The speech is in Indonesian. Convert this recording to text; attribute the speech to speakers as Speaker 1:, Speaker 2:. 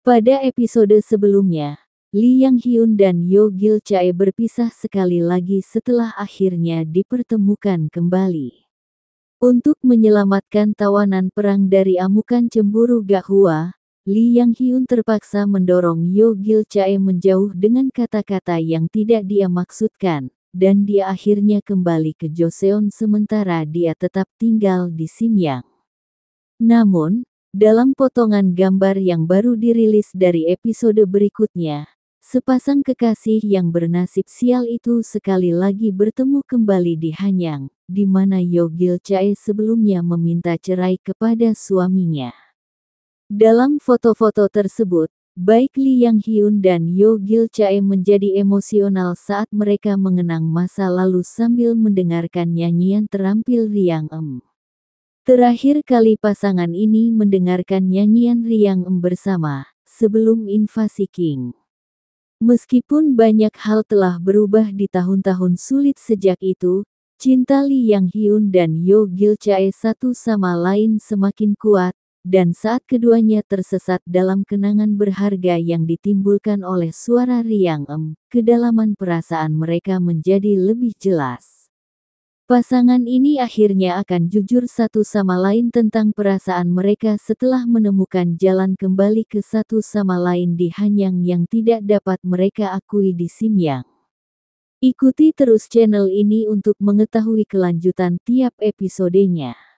Speaker 1: Pada episode sebelumnya, Li Yang Hyun dan Yo Gil Chae berpisah sekali lagi setelah akhirnya dipertemukan kembali. Untuk menyelamatkan tawanan perang dari amukan cemburu Gahua, Li Yang Hyun terpaksa mendorong Yo Gil Chae menjauh dengan kata-kata yang tidak dia maksudkan, dan dia akhirnya kembali ke Joseon sementara dia tetap tinggal di Simyang. Namun, dalam potongan gambar yang baru dirilis dari episode berikutnya, sepasang kekasih yang bernasib sial itu sekali lagi bertemu kembali di Hanyang, di mana Yogil Chae sebelumnya meminta cerai kepada suaminya. Dalam foto-foto tersebut, baik Lee Yang Hyun dan Gil Chae menjadi emosional saat mereka mengenang masa lalu sambil mendengarkan nyanyian terampil Riang Em. Terakhir kali pasangan ini mendengarkan nyanyian riang bersama, sebelum invasi King. Meskipun banyak hal telah berubah di tahun-tahun sulit sejak itu, cinta Li Yang Hyun dan Yo Gil Chae satu sama lain semakin kuat, dan saat keduanya tersesat dalam kenangan berharga yang ditimbulkan oleh suara Riang Em, kedalaman perasaan mereka menjadi lebih jelas. Pasangan ini akhirnya akan jujur satu sama lain tentang perasaan mereka setelah menemukan jalan kembali ke satu sama lain di Hanyang yang tidak dapat mereka akui di Simyang. Ikuti terus channel ini untuk mengetahui kelanjutan tiap episodenya.